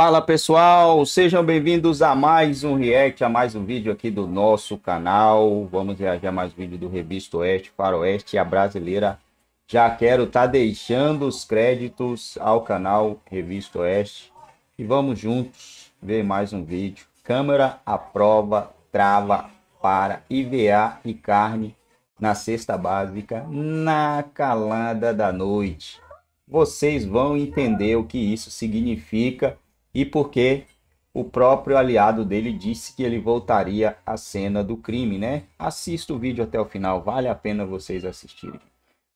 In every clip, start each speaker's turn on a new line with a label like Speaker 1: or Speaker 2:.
Speaker 1: Fala pessoal, sejam bem-vindos a mais um react, a mais um vídeo aqui do nosso canal. Vamos reagir a mais um vídeo do Revista Oeste, para e a Brasileira. Já quero estar tá deixando os créditos ao canal Revista Oeste e vamos juntos ver mais um vídeo. Câmara aprova, trava para IVA e carne na cesta básica na calada da noite. Vocês vão entender o que isso significa e porque o próprio aliado dele disse que ele voltaria à cena do crime, né? Assista o vídeo até o final, vale a pena vocês assistirem.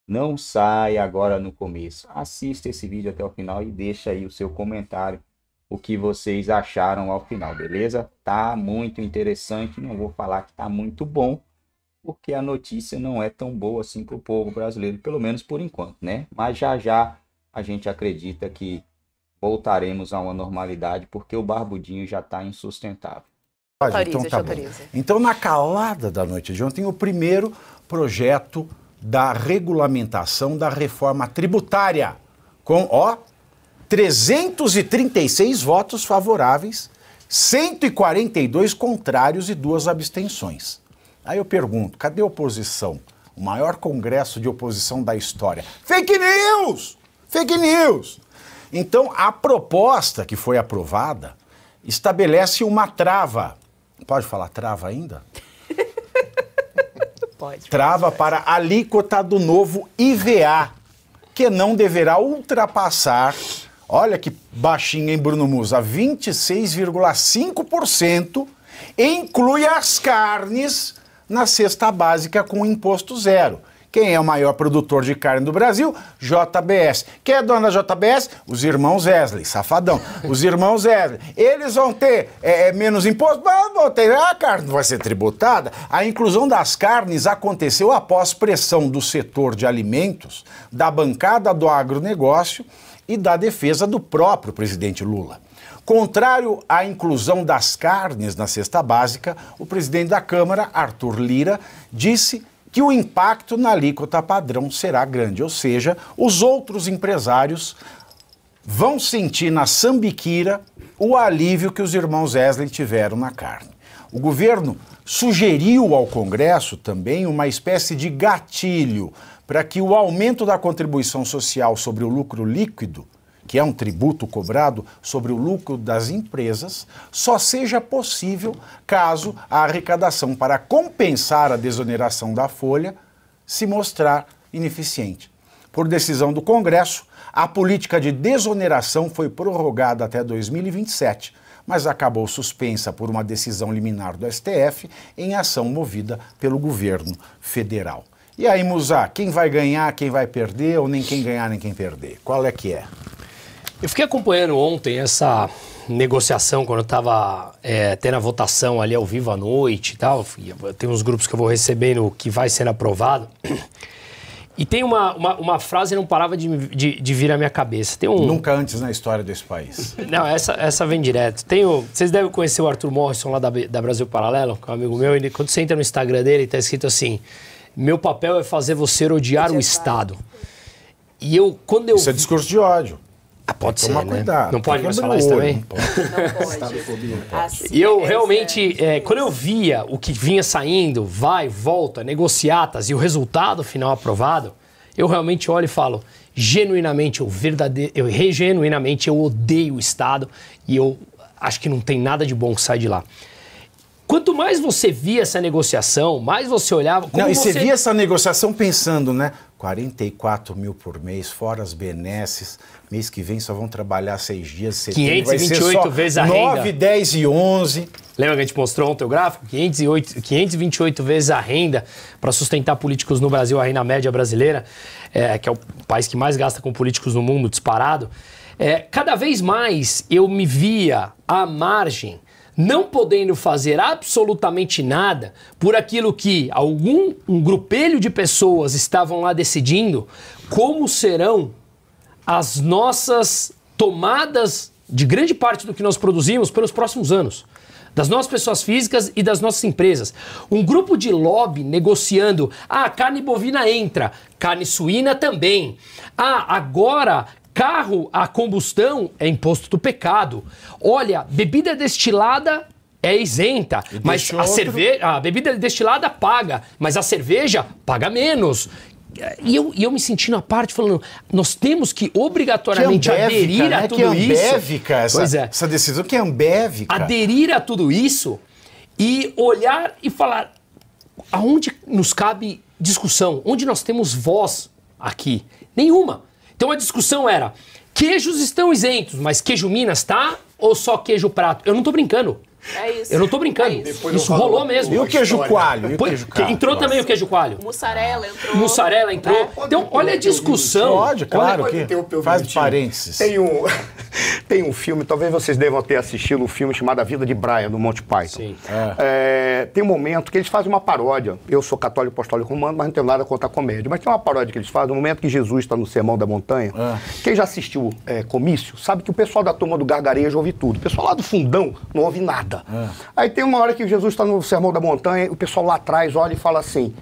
Speaker 1: Não sai agora no começo. Assista esse vídeo até o final e deixa aí o seu comentário o que vocês acharam ao final, beleza? Tá muito interessante, não vou falar que tá muito bom, porque a notícia não é tão boa assim para o povo brasileiro, pelo menos por enquanto, né? Mas já já a gente acredita que voltaremos a uma normalidade, porque o barbudinho já está insustentável. Então autoriza, então, tá autoriza. então, na
Speaker 2: calada da noite de ontem, o primeiro projeto da regulamentação da reforma tributária, com, ó, 336 votos favoráveis, 142 contrários e duas abstenções. Aí eu pergunto, cadê a oposição? O maior congresso de oposição da história. Fake news! Fake news! Então, a proposta que foi aprovada estabelece uma trava. Pode falar trava ainda? pode. Trava pode. para alíquota do novo IVA, que não deverá ultrapassar, olha que baixinha em Bruno Musa, 26,5% inclui as carnes na cesta básica com imposto zero. Quem é o maior produtor de carne do Brasil? JBS. Quem é dona da JBS? Os irmãos Wesley, safadão. Os irmãos Wesley. Eles vão ter é, é menos imposto? vão ter. Ah, a carne vai ser tributada. A inclusão das carnes aconteceu após pressão do setor de alimentos, da bancada do agronegócio e da defesa do próprio presidente Lula. Contrário à inclusão das carnes na cesta básica, o presidente da Câmara, Arthur Lira, disse que o impacto na alíquota padrão será grande, ou seja, os outros empresários vão sentir na sambiquira o alívio que os irmãos Wesley tiveram na carne. O governo sugeriu ao Congresso também uma espécie de gatilho para que o aumento da contribuição social sobre o lucro líquido que é um tributo cobrado sobre o lucro das empresas, só seja possível caso a arrecadação para compensar a desoneração da folha se mostrar ineficiente. Por decisão do Congresso, a política de desoneração foi prorrogada até 2027, mas acabou suspensa por uma decisão liminar do STF em ação movida pelo governo federal. E aí, Musá, quem vai ganhar, quem vai perder, ou nem quem ganhar, nem quem perder? Qual é que é?
Speaker 3: Eu fiquei acompanhando ontem essa negociação, quando eu estava é, tendo a votação ali ao vivo à noite e tal. Tem uns grupos que eu vou recebendo que vai sendo aprovado. E tem uma, uma, uma frase que não parava de, de, de, vir à minha cabeça. Tem um... Nunca antes na história desse país. Não, essa, essa vem direto. Tem o Vocês devem conhecer o Arthur Morrison lá da, da Brasil Paralelo, que é um amigo meu. Ele, quando você entra no Instagram dele, está escrito assim: Meu papel é fazer você odiar o Estado. E eu, quando eu. Isso é discurso de ódio. Ah, pode ser, né? Não pode mais falar isso também? Não pode. Não
Speaker 4: pode. Assim e eu é,
Speaker 3: realmente, é, quando eu via o que vinha saindo, vai, volta, negociatas e o resultado final aprovado, eu realmente olho e falo, genuinamente, eu verdadeiro, eu regenuinamente, eu odeio o Estado e eu acho que não tem nada de bom que sai de lá. Quanto mais você via essa negociação, mais você olhava. Como não, e você via essa
Speaker 2: negociação pensando, né? 44 mil por mês, fora as benesses. Mês que vem só vão trabalhar seis dias. Setembro, 528 vezes a 9, renda. 9, 10 e 11. Lembra que a gente mostrou ontem o gráfico? 508,
Speaker 3: 528 vezes a renda para sustentar políticos no Brasil, a renda média brasileira, é, que é o país que mais gasta com políticos no mundo, disparado. É, cada vez mais eu me via à margem não podendo fazer absolutamente nada por aquilo que algum um grupelho de pessoas estavam lá decidindo, como serão as nossas tomadas de grande parte do que nós produzimos pelos próximos anos? das nossas pessoas físicas e das nossas empresas. Um grupo de lobby negociando: ah, carne bovina entra, carne suína também. Ah, agora Carro a combustão é imposto do pecado. Olha, bebida destilada é isenta, e mas a, cerveja, a bebida destilada paga, mas a cerveja paga menos. E eu, e eu me sentindo à parte, falando, nós temos que obrigatoriamente que é aderir né? a tudo que é isso. Essa, pois é.
Speaker 2: essa decisão que é ambévica.
Speaker 3: Aderir a tudo isso e olhar e falar aonde nos cabe discussão, onde nós temos voz aqui. Nenhuma. Então a discussão era: queijos estão isentos, mas queijo Minas tá ou só queijo prato? Eu não tô brincando. É isso. Eu não tô brincando. É isso, isso rolou mesmo. E o queijo coalho?
Speaker 4: Pô,
Speaker 5: queijo
Speaker 3: coalho? Entrou também o
Speaker 5: queijo coalho.
Speaker 6: Mussarela
Speaker 5: entrou. Mussarela
Speaker 3: entrou. É. Então, olha a
Speaker 6: discussão. Pode, claro
Speaker 5: que. Faz parênteses. Tem um, tem um filme, talvez vocês devam ter assistido um filme chamado A Vida de Brian, do Monte Python. Sim. É. é. tem um momento que eles fazem uma paródia. Eu sou católico apostólico romano, mas não tenho nada contra a comédia. Mas tem uma paródia que eles fazem, no um momento que Jesus está no Sermão da Montanha. É. Quem já assistiu comício sabe que o pessoal da turma do gargarejo ouve tudo. O pessoal lá do fundão não ouve nada nada. É. Ah. Aí tem uma hora que Jesus está no Sermão da Montanha, o pessoal lá atrás olha e fala assim: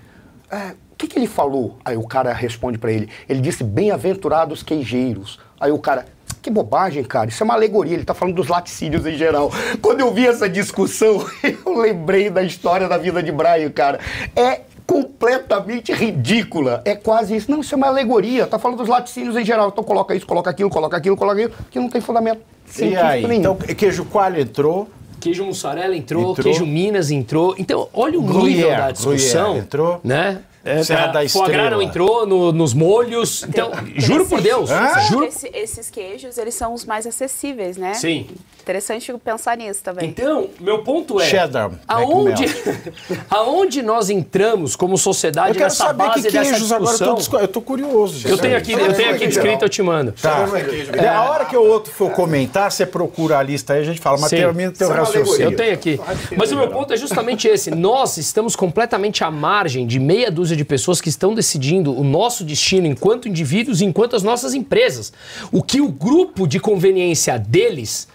Speaker 5: é, o que, que ele falou? Aí o cara responde para ele: ele disse, bem-aventurados queijeiros. Aí o cara, que bobagem, cara. Isso é uma alegoria. Ele está falando dos laticínios em geral. Quando eu vi essa discussão, eu lembrei da história da vida de Brian, cara. É completamente ridícula. É quase isso. Não, isso é uma alegoria. Está falando dos laticínios em geral. Então coloca isso, coloca aquilo, coloca aquilo, coloca aquilo, que não tem fundamento. Sim, e aí? Então,
Speaker 3: queijo coalho entrou, Queijo mussarela entrou, entrou, queijo Minas entrou. Então, olha o gruyère, nível da discussão. Gruyère entrou. Né? É, Serra da Estrela. Foie entrou no, nos molhos. Então, então
Speaker 2: juro por Deus. Ah? Juro. Esse,
Speaker 6: esses queijos, eles são os mais acessíveis, né? Sim. Interessante pensar nisso também. Então, meu ponto
Speaker 2: é... Cheddar. Né, aonde,
Speaker 3: aonde nós entramos como sociedade eu quero nessa saber base que queijos agora eu estou
Speaker 2: eu tô curioso. Eu tenho aqui, eu tenho aqui descrito, eu te mando. Tá. É, a hora que o outro for comentar, você procura a lista aí, a gente fala, mas termina o teu é raciocínio. Eu tenho
Speaker 3: aqui. Mas o meu ponto é justamente esse. Nós estamos completamente à margem de meia dúzia dúzia de pessoas que estão decidindo o nosso destino enquanto indivíduos e enquanto as nossas empresas. O que o grupo de conveniência deles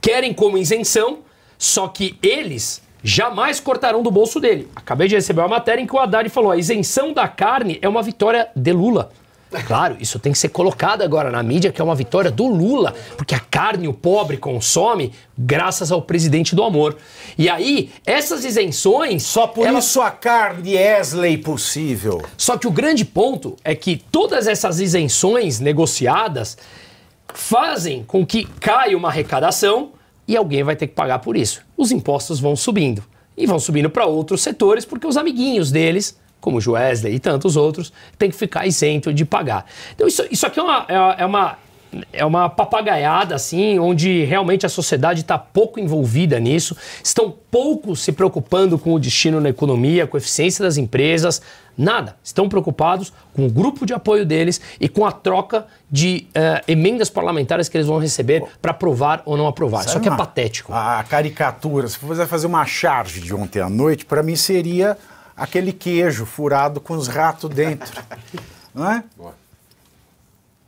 Speaker 3: querem como isenção, só que eles jamais cortarão do bolso dele. Acabei de receber uma matéria em que o Haddad falou: a isenção da carne é uma vitória de Lula. Claro, isso tem que ser colocado agora na mídia, que é uma vitória do Lula, porque a carne o pobre consome graças ao presidente do amor. E aí, essas isenções. Só por ela isso a carne é Esley possível. Só que o grande ponto é que todas essas isenções negociadas fazem com que caia uma arrecadação e alguém vai ter que pagar por isso. Os impostos vão subindo. E vão subindo para outros setores, porque os amiguinhos deles como o Wesley e tantos outros, tem que ficar isento de pagar. Então, isso, isso aqui é uma, é, é uma é uma papagaiada assim, onde realmente a sociedade está pouco envolvida nisso, estão pouco se preocupando com o destino na economia, com a eficiência das empresas, nada. Estão preocupados com o grupo de apoio deles e com a troca de uh, emendas parlamentares que eles vão receber para aprovar ou não aprovar.
Speaker 2: Isso é aqui é patético. A caricatura, se você fazer uma charge de ontem à noite, para mim seria aquele queijo furado com os ratos dentro. não é? Boa.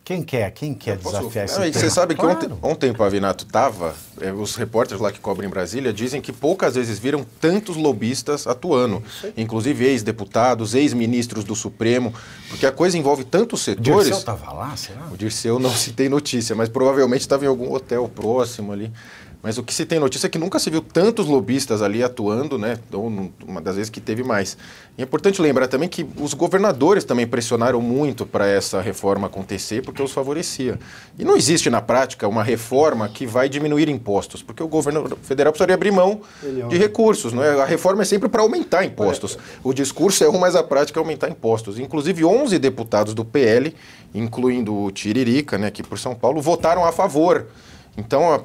Speaker 2: Quem quer? Quem quer desafiar posso... esse Você sabe que
Speaker 4: claro. ontem, ontem o Pavinato estava, eh, os repórteres lá que cobrem Brasília dizem que poucas vezes viram tantos lobistas atuando, inclusive ex-deputados, ex-ministros do Supremo, porque a coisa envolve tantos setores. O Dirceu estava
Speaker 2: lá, será? O
Speaker 4: Dirceu não se tem notícia, mas provavelmente estava em algum hotel próximo ali. Mas o que se tem notícia é que nunca se viu tantos lobistas ali atuando, né? Ou uma das vezes que teve mais. E é importante lembrar também que os governadores também pressionaram muito para essa reforma acontecer, porque os favorecia. E não existe na prática uma reforma que vai diminuir impostos, porque o governo federal precisaria abrir mão de recursos, não é? A reforma é sempre para aumentar impostos. É. O discurso é um, mas a prática é aumentar impostos. Inclusive, 11 deputados do PL, incluindo o Tiririca, né, aqui por São Paulo, votaram a favor então,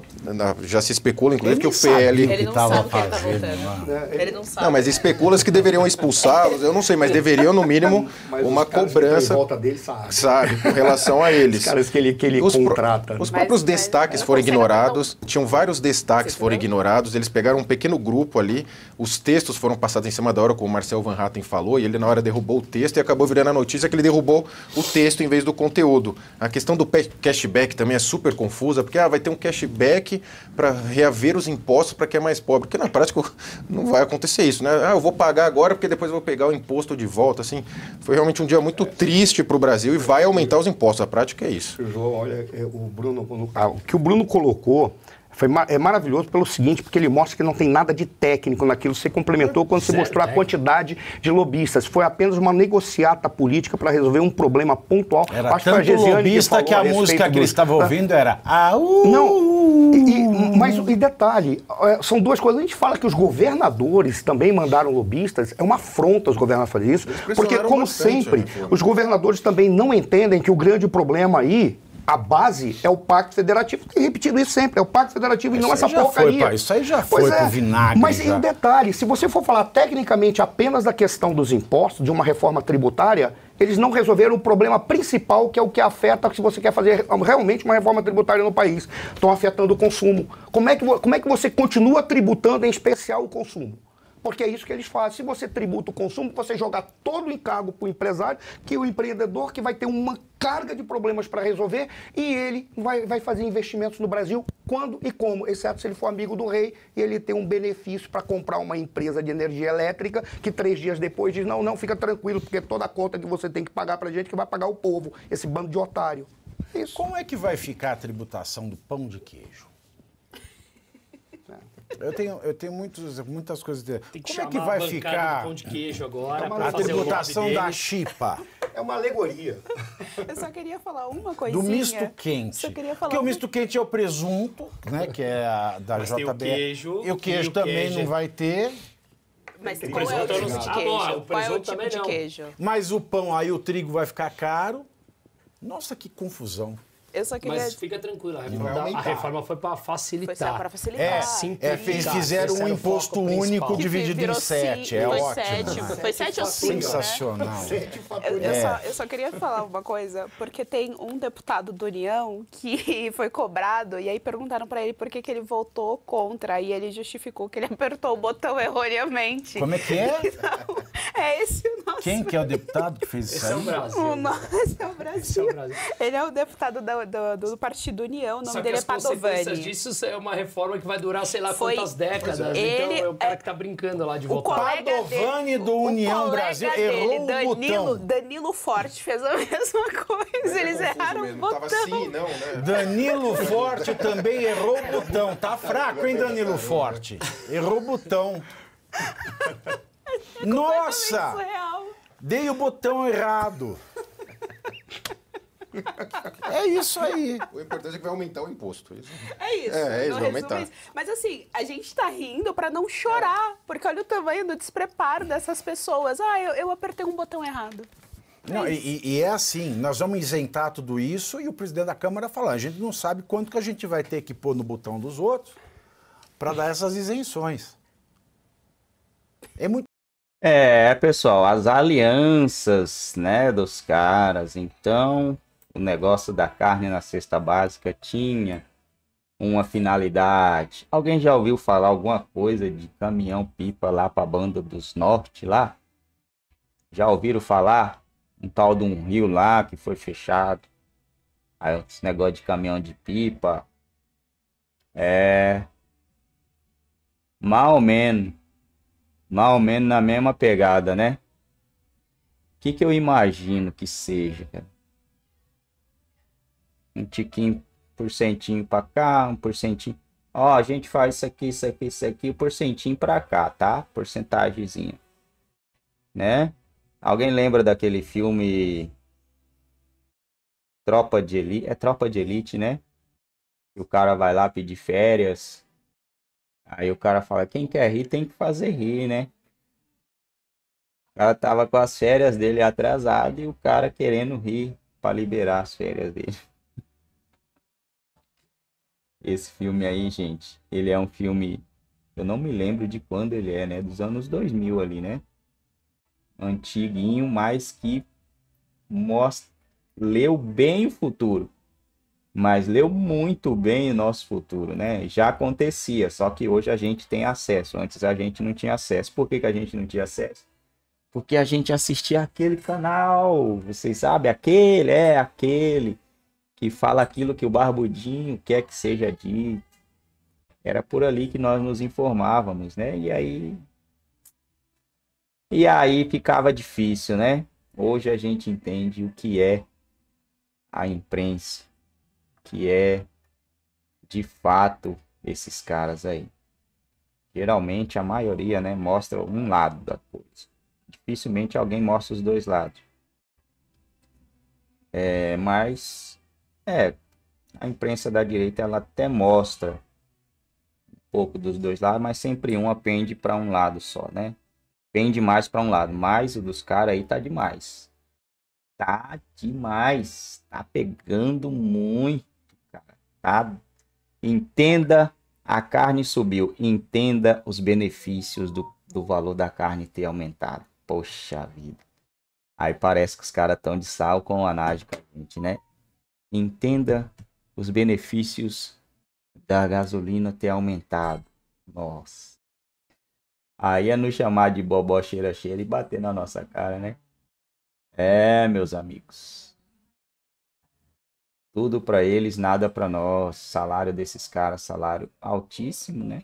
Speaker 4: já se especula, inclusive, que o PL. Ele não sabe o que ele está
Speaker 5: votando. É, ele não
Speaker 4: sabe. Não, mas especula que deveriam expulsá-los, eu não sei, mas deveriam, no mínimo, mas uma cobrança. Volta dele sabe. sabe, com relação a eles. Os caras que ele, que ele os contrata. Pro, os próprios mas destaques foram ignorados, não. tinham vários destaques foram ignorados, eles pegaram um pequeno grupo ali, os textos foram passados em cima da hora, como o Marcel Van Hatten falou, e ele, na hora, derrubou o texto e acabou virando a notícia que ele derrubou o texto em vez do conteúdo. A questão do cashback também é super confusa, porque ah, vai ter um cashback para reaver os impostos para quem é mais pobre. Porque na prática não vai acontecer isso, né? Ah, eu vou pagar agora porque depois eu vou pegar o imposto de volta. Assim, foi realmente um dia muito triste para o Brasil e vai aumentar os impostos. A prática é isso.
Speaker 5: João, olha, é, o Bruno, ah, o que o Bruno colocou foi ma é maravilhoso pelo seguinte, porque ele mostra que não tem nada de técnico naquilo. Você complementou quando você mostrou a é. quantidade de lobistas. Foi apenas uma negociata política para resolver um problema pontual. Era Acho tanto que lobista que, que, a, música que ele estava tá? ouvindo era... Ah, uh! Não, e, mas e detalhe, é, são duas coisas. A gente fala que os governadores também mandaram lobistas. É uma afronta os governadores fazer isso. Porque, como né, sempre, os governadores também não entendem que o grande problema aí a base é o Pacto Federativo. Tem repetido isso sempre. É o Pacto Federativo isso e não essa porcaria. Foi, isso aí já pois foi é. pro vinagre. Mas já. e detalhe, se você for falar tecnicamente apenas da questão dos impostos, de uma reforma tributária, eles não resolveram o problema principal, que é o que afeta se você quer fazer realmente uma reforma tributária no país. Estão afetando o consumo. Como é que, como é que você continua tributando, em especial, o consumo? Porque é isso que eles fazem. Se você tributa o consumo, você joga todo o encargo para o empresário, que o empreendedor que vai ter uma carga de problemas para resolver e ele vai, vai fazer investimentos no Brasil quando e como, exceto se ele for amigo do rei e ele tem um benefício para comprar uma empresa de energia elétrica que três dias depois diz, não, não, fica tranquilo, porque toda a conta que você tem que pagar para gente que vai pagar o povo, esse
Speaker 2: bando de otário. É isso. Como é que vai ficar a tributação do pão de queijo? Eu tenho, eu tenho muitos, muitas coisas. De... Como é que vai ficar pão de
Speaker 5: queijo agora, é a tributação da
Speaker 2: chipa?
Speaker 5: É uma alegoria.
Speaker 6: Eu só queria falar uma coisinha. Do misto quente. Só queria falar
Speaker 2: Porque o misto quente é o presunto, né? Que é a, da JB. o queijo. E o queijo e o também queijo. não vai ter.
Speaker 6: Mas qual é o tipo de ah, queijo? qual é o tipo de queijo?
Speaker 2: Mas o pão aí, o trigo vai ficar caro. Nossa, que confusão.
Speaker 3: Eu só queria... Mas fica tranquilo, a reforma, a reforma
Speaker 2: foi para facilitar.
Speaker 3: Foi
Speaker 6: para facilitar. É, é simplificar. É, fizeram um imposto único dividido em sete. É foi ótimo. Sete, Foi sete ou cinco, né? Sensacional. Né? Sete eu, eu, só, eu é. só queria falar uma coisa, porque tem um deputado do União que foi cobrado e aí perguntaram para ele por que, que ele votou contra e ele justificou que ele apertou o botão erroneamente. Como é que é? Então, é esse o nosso... Quem que é
Speaker 2: o deputado que fez é isso aí? Né? Esse é o Brasil.
Speaker 6: O nosso é o Brasil. Esse é o Brasil. Ele é o deputado da do, do, do Partido União, o nome Só dele é Padovani. As
Speaker 3: disso é uma reforma que vai durar sei lá Foi quantas é. décadas. Então, Ele, então é o cara é que tá brincando lá de O Padovani
Speaker 6: dele, do União Brasil dele, errou Danilo, o botão. Danilo Forte fez a mesma coisa, eles erraram mesmo. o botão. Tava assim, não, né?
Speaker 2: Danilo Forte também errou o botão. Tá fraco, hein, Danilo Forte? Errou o botão. É Nossa! Surreal. Dei o botão errado
Speaker 6: é isso aí. O importante é que vai aumentar
Speaker 2: o imposto. Isso.
Speaker 6: É isso. É, é isso, vai aumentar. Isso. Mas assim, a gente tá rindo para não chorar, porque olha o tamanho do despreparo dessas pessoas. Ah, eu, eu apertei um botão errado.
Speaker 2: Não, é e, e, é assim, nós vamos isentar tudo isso e o presidente da Câmara falar, a gente não sabe quanto que a gente vai ter que pôr no botão dos outros para dar essas isenções. É muito
Speaker 1: É, pessoal, as alianças, né, dos caras. Então, o negócio da carne na cesta básica tinha uma finalidade. Alguém já ouviu falar alguma coisa de caminhão pipa lá para a banda dos norte lá? Já ouviram falar um tal de um rio lá que foi fechado? Aí esse negócio de caminhão de pipa é mal menos, mal menos na mesma pegada, né? O que, que eu imagino que seja? Cara? um tiquinho, por centinho para cá, um por centinho Ó, a gente faz isso aqui, isso aqui, isso aqui, por centinho para cá, tá? Porcentagemzinha, né? Alguém lembra daquele filme Tropa de Elite? É Tropa de Elite, né? o cara vai lá pedir férias. Aí o cara fala: quem quer rir tem que fazer rir, né? O cara tava com as férias dele atrasado e o cara querendo rir para liberar as férias dele. Esse filme aí, gente, ele é um filme. Eu não me lembro de quando ele é, né? Dos anos 2000 ali, né? Antiguinho, mas que mostra, leu bem o futuro. Mas leu muito bem o nosso futuro, né? Já acontecia, só que hoje a gente tem acesso. Antes a gente não tinha acesso. Por que, que a gente não tinha acesso? Porque a gente assistia aquele canal, vocês sabem, aquele, é, aquele que fala aquilo que o barbudinho quer que seja dito. Era por ali que nós nos informávamos, né? E aí. E aí ficava difícil, né? Hoje a gente entende o que é a imprensa, que é de fato esses caras aí. Geralmente a maioria, né, mostra um lado da coisa. Dificilmente alguém mostra os dois lados. É, mas é, a imprensa da direita ela até mostra um pouco dos dois lados, mas sempre uma pende para um lado só, né? Pende mais para um lado, mas o dos caras aí tá demais. Tá demais, tá pegando muito, cara. Tá entenda a carne subiu, entenda os benefícios do, do valor da carne ter aumentado. Poxa vida. Aí parece que os caras estão de sal com a nádia, gente, né? Entenda os benefícios da gasolina ter aumentado. Nossa. Aí é nos chamar de bobó cheira cheira e bater na nossa cara, né? É, meus amigos. Tudo para eles, nada para nós. Salário desses caras, salário altíssimo, né?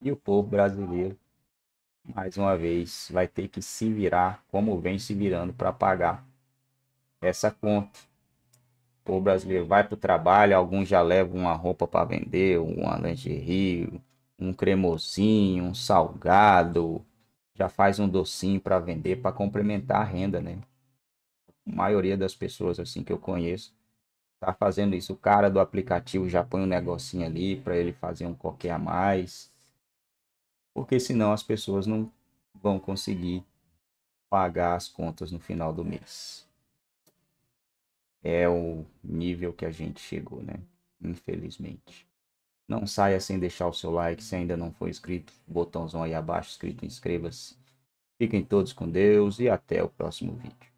Speaker 1: E o povo brasileiro, mais uma vez, vai ter que se virar como vem se virando para pagar essa conta o brasileiro vai para o trabalho, alguns já levam uma roupa para vender, uma lingerie, um cremosinho, um salgado, já faz um docinho para vender para complementar a renda, né? A maioria das pessoas assim que eu conheço tá fazendo isso. O cara do aplicativo já põe um negocinho ali para ele fazer um qualquer a mais. Porque senão as pessoas não vão conseguir pagar as contas no final do mês é o nível que a gente chegou, né? Infelizmente. Não saia sem deixar o seu like, se ainda não for inscrito, botãozão aí abaixo, escrito inscreva-se. Fiquem todos com Deus e até o próximo vídeo.